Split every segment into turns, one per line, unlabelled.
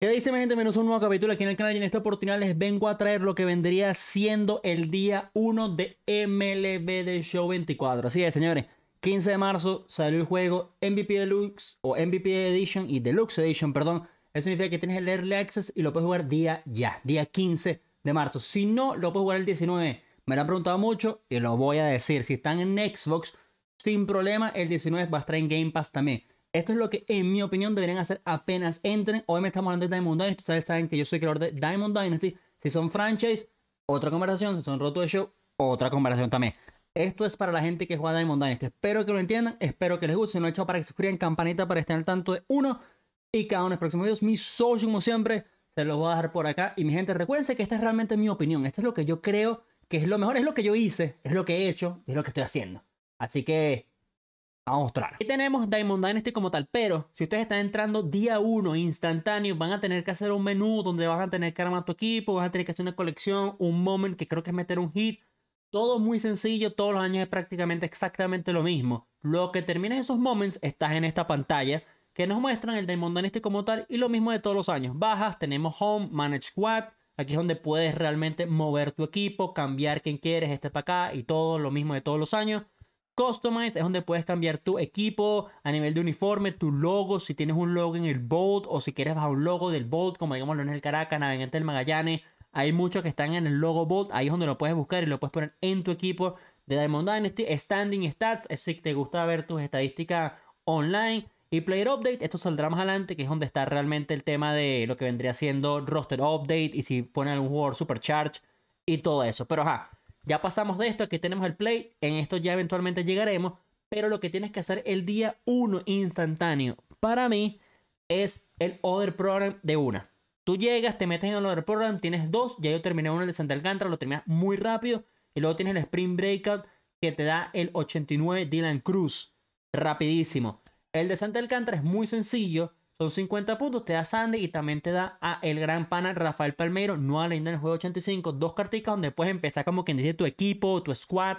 ¿Qué dice mi gente? Bienvenidos a un nuevo capítulo aquí en el canal y en esta oportunidad les vengo a traer lo que vendría siendo el día 1 de MLB de Show 24. Así es, señores. 15 de marzo salió el juego MVP Deluxe o MVP Edition y Deluxe Edition, perdón. Eso significa que tienes el Early Access y lo puedes jugar día ya, día 15 de marzo. Si no, lo puedes jugar el 19. Me lo han preguntado mucho y lo voy a decir. Si están en Xbox, sin problema, el 19 va a estar en Game Pass también. Esto es lo que, en mi opinión, deberían hacer apenas entren. Hoy me estamos hablando de Diamond Dynasty. Ustedes saben que yo soy creador de Diamond Dynasty. Si son franchise, otra conversación. Si son roto de show, otra conversación también. Esto es para la gente que juega Diamond Dynasty. Espero que lo entiendan. Espero que les guste. no he hecho para que se suscriban, campanita para estar al tanto de uno y cada uno de los próximos videos. Mi socio, como siempre, se los voy a dejar por acá. Y mi gente, recuerden que esta es realmente mi opinión. Esto es lo que yo creo que es lo mejor. Es lo que yo hice. Es lo que he hecho. y Es lo que estoy haciendo. Así que a mostrar. Aquí tenemos Diamond Dynasty como tal, pero si ustedes están entrando día 1 instantáneo, van a tener que hacer un menú donde van a tener que armar tu equipo, van a tener que hacer una colección, un moment que creo que es meter un hit. Todo muy sencillo, todos los años es prácticamente exactamente lo mismo. Lo que termina esos moments estás en esta pantalla que nos muestran el Diamond Dynasty como tal y lo mismo de todos los años. Bajas, tenemos Home, Manage Squad. Aquí es donde puedes realmente mover tu equipo, cambiar quien quieres, este para acá y todo lo mismo de todos los años. Customize es donde puedes cambiar tu equipo a nivel de uniforme, tu logo, si tienes un logo en el Bolt o si quieres bajar un logo del Bolt, como digamos en el Caracas, Navegante del Magallanes. Hay muchos que están en el logo Bolt, ahí es donde lo puedes buscar y lo puedes poner en tu equipo de Diamond Dynasty. Standing Stats, es si te gusta ver tus estadísticas online. Y Player Update, esto saldrá más adelante, que es donde está realmente el tema de lo que vendría siendo Roster Update y si ponen algún jugador Supercharge y todo eso. Pero ajá, ya pasamos de esto, aquí tenemos el play, en esto ya eventualmente llegaremos, pero lo que tienes que hacer el día 1 instantáneo, para mí, es el Other Program de una. Tú llegas, te metes en el Other Program, tienes dos, ya yo terminé uno el de Santa Alcántara, lo terminas muy rápido, y luego tienes el Spring Breakout que te da el 89 Dylan Cruz, rapidísimo. El de Santa Alcántara es muy sencillo, son 50 puntos, te da Sandy y también te da a el gran pana Rafael Palmeiro, nueva leyenda el juego 85. Dos carticas donde puedes empezar como quien dice tu equipo, tu squad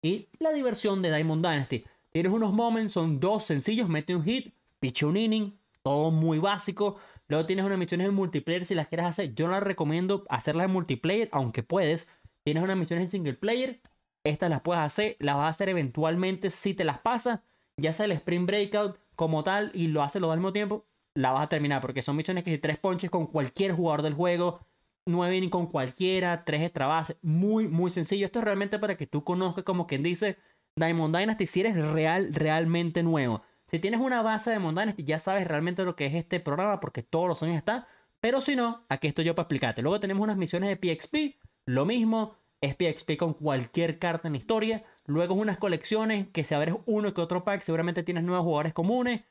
y la diversión de Diamond Dynasty. Tienes unos moments, son dos sencillos, mete un hit, piche un inning, todo muy básico. Luego tienes unas misiones en multiplayer si las quieres hacer. Yo no las recomiendo hacerlas en multiplayer, aunque puedes. Tienes unas misiones en single player, estas las puedes hacer, las vas a hacer eventualmente si te las pasas, ya sea el sprint breakout como tal y lo haces lo al mismo tiempo, la vas a terminar, porque son misiones que si tres ponches con cualquier jugador del juego, nueve ni con cualquiera, tres extra bases, muy, muy sencillo. Esto es realmente para que tú conozcas, como quien dice, Diamond Dynasty si eres real, realmente nuevo. Si tienes una base de Diamond Dynasty, ya sabes realmente lo que es este programa, porque todos los años está. Pero si no, aquí estoy yo para explicarte. Luego tenemos unas misiones de PXP, lo mismo, es PXP con cualquier carta en historia. Luego unas colecciones que si abres uno que otro pack, seguramente tienes nuevos jugadores comunes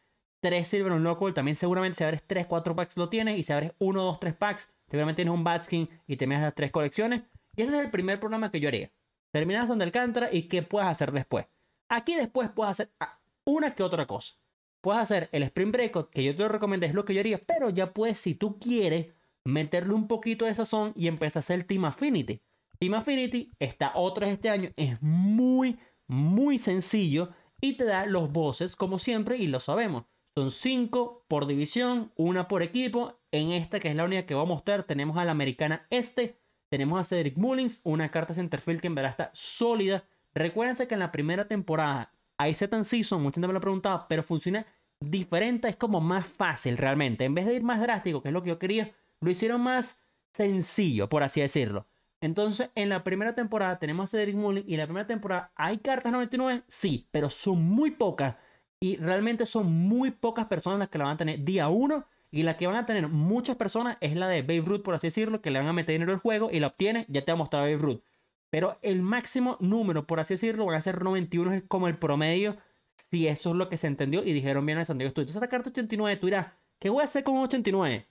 3 Silver un Local, también seguramente si abres 3, 4 packs lo tienes. Y si abres 1, 2, 3 packs, seguramente tienes un Batskin y te terminas las 3 colecciones. Y ese es el primer programa que yo haría. Terminas donde alcántara y qué puedes hacer después. Aquí después puedes hacer ah, una que otra cosa. Puedes hacer el Spring Breakout, que yo te lo recomendé, es lo que yo haría, pero ya puedes, si tú quieres, meterle un poquito de sazón y empezar a hacer Team Affinity. Team Affinity está otra vez este año, es muy, muy sencillo y te da los bosses como siempre y lo sabemos. Son cinco por división, una por equipo. En esta, que es la única que voy a mostrar, tenemos a la americana este. Tenemos a Cedric Mullins, una carta centerfield que en verdad está sólida. Recuérdense que en la primera temporada hay set and season, mucha gente me lo preguntado pero funciona diferente, es como más fácil realmente. En vez de ir más drástico, que es lo que yo quería, lo hicieron más sencillo, por así decirlo. Entonces, en la primera temporada tenemos a Cedric Mullins y en la primera temporada hay cartas 99, sí, pero son muy pocas y realmente son muy pocas personas las que la van a tener día uno. Y la que van a tener muchas personas es la de Babe por así decirlo, que le van a meter dinero al juego y la obtiene, Ya te ha mostrado mostrar Babe Pero el máximo número, por así decirlo, Va a ser 91, es como el promedio. Si eso es lo que se entendió y dijeron bien en San Diego Studio. Entonces, carta 89, tú dirás, ¿qué voy a hacer con 89?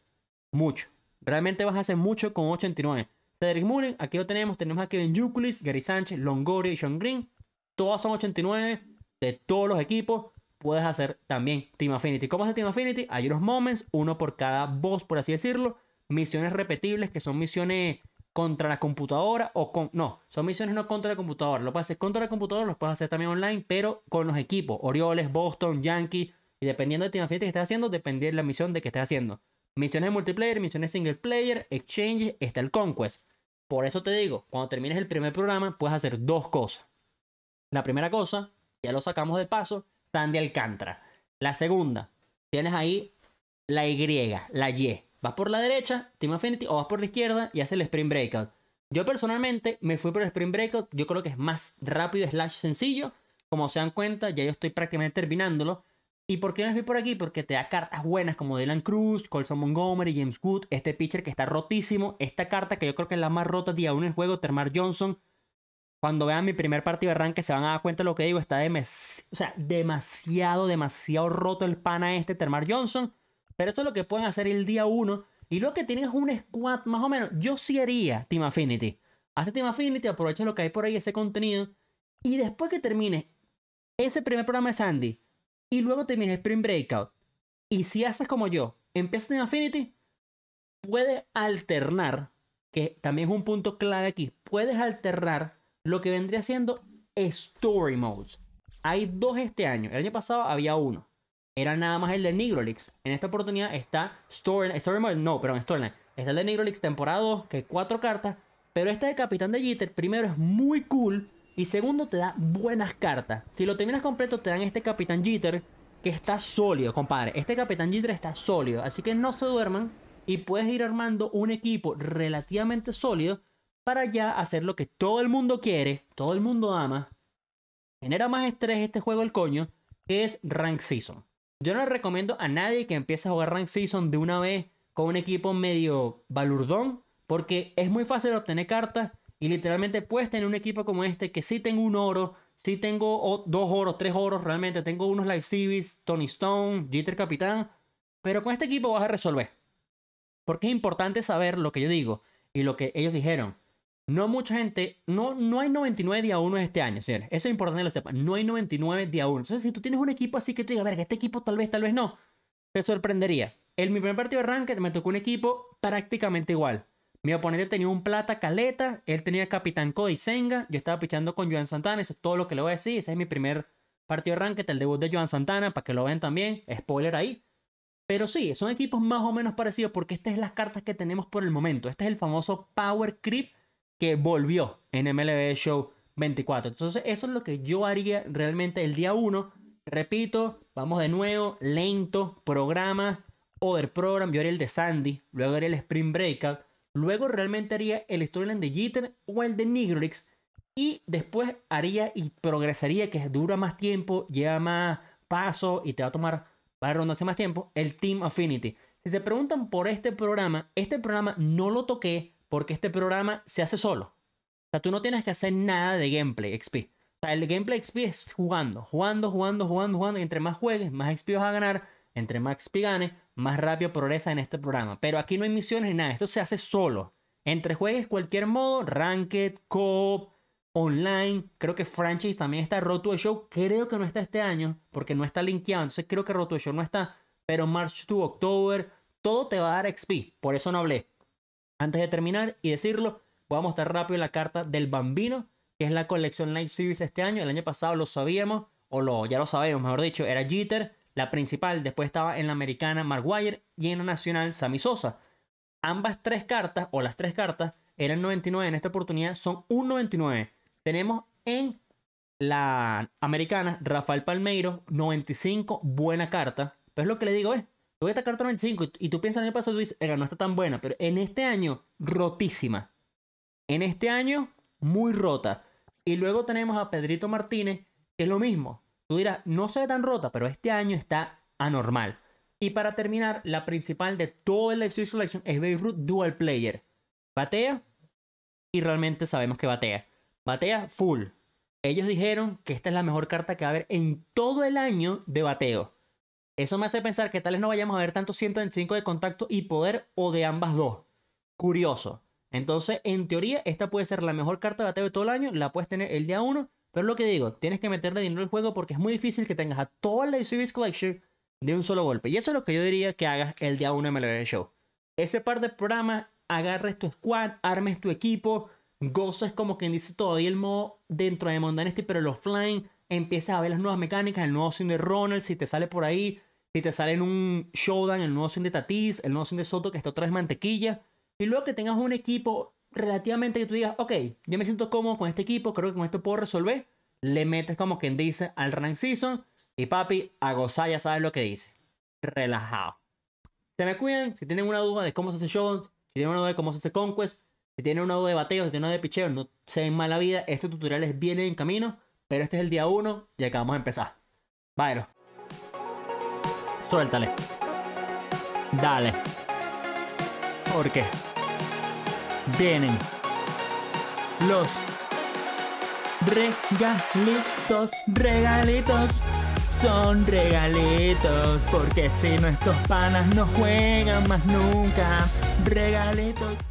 Mucho. Realmente vas a hacer mucho con 89. Cedric Mullen, aquí lo tenemos. Tenemos a Kevin Yuculis, Gary Sánchez, Longoria y Sean Green. Todos son 89 de todos los equipos puedes hacer también Team Affinity. ¿Cómo hace Team Affinity? Hay unos moments, uno por cada voz, por así decirlo. Misiones repetibles, que son misiones contra la computadora o con... No, son misiones no contra la computadora. Lo puedes hacer contra la computadora, los puedes hacer también online, pero con los equipos. Orioles, Boston, Yankee. Y dependiendo de Team Affinity que estés haciendo, depende de la misión de que estés haciendo. Misiones multiplayer, misiones single player, exchanges, está el Conquest. Por eso te digo, cuando termines el primer programa, puedes hacer dos cosas. La primera cosa, ya lo sacamos de paso, Sandy Alcántara. La segunda, tienes ahí la Y, la Y. Vas por la derecha, Team Affinity, o vas por la izquierda y haces el Spring Breakout. Yo personalmente me fui por el Spring Breakout. Yo creo que es más rápido, slash sencillo. Como se dan cuenta, ya yo estoy prácticamente terminándolo. ¿Y por qué me fui por aquí? Porque te da cartas buenas como Dylan Cruz, Colson Montgomery, James Wood, este pitcher que está rotísimo. Esta carta que yo creo que es la más rota de aún en el juego, Termar Johnson. Cuando vean mi primer partido de arranque se van a dar cuenta de lo que digo. Está o sea, demasiado, demasiado roto el pana este, Termar Johnson. Pero eso es lo que pueden hacer el día uno. Y lo que tienen es un squad más o menos. Yo sí haría Team Affinity. Hace Team Affinity, aprovecha lo que hay por ahí, ese contenido. Y después que termine ese primer programa de Sandy y luego termine Spring Breakout. Y si haces como yo, empieza Team Affinity, puedes alternar, que también es un punto clave aquí, puedes alternar lo que vendría siendo Story Modes. Hay dos este año. El año pasado había uno. Era nada más el de Negrolix. En esta oportunidad está Story, story Mode, no, perdón, Storyline. Está el de Negrolix temporada 2, que cuatro cartas. Pero este de Capitán de Jitter, primero, es muy cool. Y segundo, te da buenas cartas. Si lo terminas completo, te dan este Capitán Jitter, que está sólido, compadre. Este Capitán Jitter está sólido. Así que no se duerman. Y puedes ir armando un equipo relativamente sólido para ya hacer lo que todo el mundo quiere, todo el mundo ama. Genera más estrés este juego el coño, que es Rank Season. Yo no le recomiendo a nadie que empiece a jugar Rank Season de una vez con un equipo medio balurdón, porque es muy fácil obtener cartas y literalmente puedes tener un equipo como este que sí tengo un oro, sí tengo dos oros, tres oros realmente, tengo unos Life Civis, Tony Stone, Jeter Capitán, pero con este equipo vas a resolver. Porque es importante saber lo que yo digo y lo que ellos dijeron. No mucha gente, no, no hay 99 día 1 este año, señores. Eso es importante que lo sepan. No hay 99 día 1. Entonces, si tú tienes un equipo así que tú digas, ver este equipo tal vez, tal vez no, te sorprendería. En mi primer partido de Ranked me tocó un equipo prácticamente igual. Mi oponente tenía un plata caleta, él tenía capitán Cody Senga, yo estaba pichando con Joan Santana, eso es todo lo que le voy a decir. Ese es mi primer partido de Ranked, el debut de Joan Santana, para que lo vean también. Spoiler ahí. Pero sí, son equipos más o menos parecidos porque estas es las cartas que tenemos por el momento. Este es el famoso Power Creep que volvió en MLB Show 24. Entonces, eso es lo que yo haría realmente el día 1. Repito, vamos de nuevo, lento, programa, Other Program, yo haría el de Sandy, luego haría el Spring Breakout, luego realmente haría el storyline de Jeter o el de Nigrolix y después haría y progresaría, que dura más tiempo, lleva más paso y te va a tomar para rondarse más tiempo, el Team Affinity. Si se preguntan por este programa, este programa no lo toqué porque este programa se hace solo. O sea, tú no tienes que hacer nada de gameplay XP. O sea, el gameplay XP es jugando, jugando, jugando, jugando, jugando. Y entre más juegues, más XP vas a ganar. Entre más XP ganes, más rápido progresas en este programa. Pero aquí no hay misiones ni nada. Esto se hace solo. Entre juegues cualquier modo, ranked, co online. Creo que franchise también está. Roto Show creo que no está este año porque no está linkeado. Entonces creo que Roto Show no está. Pero March to October, todo te va a dar XP. Por eso no hablé. Antes de terminar y decirlo, vamos a mostrar rápido la carta del Bambino, que es la colección Live Series este año. El año pasado lo sabíamos, o lo, ya lo sabemos, mejor dicho, era Jeter, la principal. Después estaba en la americana Mark y en la nacional Sammy Sosa. Ambas tres cartas, o las tres cartas, eran 99 en esta oportunidad, son un 99. Tenemos en la americana Rafael Palmeiro, 95, buena carta. Pues lo que le digo es, voy a esta carta 5 y, tú piensas en el pasado, tú dices, no está tan buena, pero en este año, rotísima. En este año, muy rota. Y luego tenemos a Pedrito Martínez, que es lo mismo. Tú dirás, no se ve tan rota, pero este año está anormal. Y para terminar, la principal de todo el FC Selection es Beirut Dual Player. Batea y realmente sabemos que batea. Batea full. Ellos dijeron que esta es la mejor carta que va a haber en todo el año de bateo. Eso me hace pensar que tal vez no vayamos a ver tanto 125 de contacto y poder o de ambas dos. Curioso. Entonces, en teoría, esta puede ser la mejor carta de bateo de todo el año. La puedes tener el día 1. Pero lo que digo, tienes que meterle dinero al juego porque es muy difícil que tengas a toda la Series Collection de un solo golpe. Y eso es lo que yo diría que hagas el día 1 MLB Show. Ese par de programas, agarres tu squad, armes tu equipo, Gozas como quien dice todavía el modo dentro de Mondanesti, pero el offline, empiezas a ver las nuevas mecánicas, el nuevo cine de Ronald, si te sale por ahí, si te sale en un showdown el nuevo sin de Tatis, el nuevo sin de Soto que está otra vez mantequilla, y luego que tengas un equipo relativamente que tú digas, ok, yo me siento cómodo con este equipo, creo que con esto puedo resolver, le metes como quien dice al rank season y papi, a gozar ya sabes lo que dice. Relajado. Se me cuidan, si tienen una duda de cómo se hace showdown, si tienen una duda de cómo se hace conquest, si tienen una duda de bateo, si tienen una duda de picheo, no se den mala vida, estos tutoriales vienen en camino, pero este es el día 1 y acabamos de empezar. Bye. Suéltale. Dale. Porque vienen los regalitos, regalitos. Son regalitos, porque si nuestros panas no juegan más nunca. Regalitos.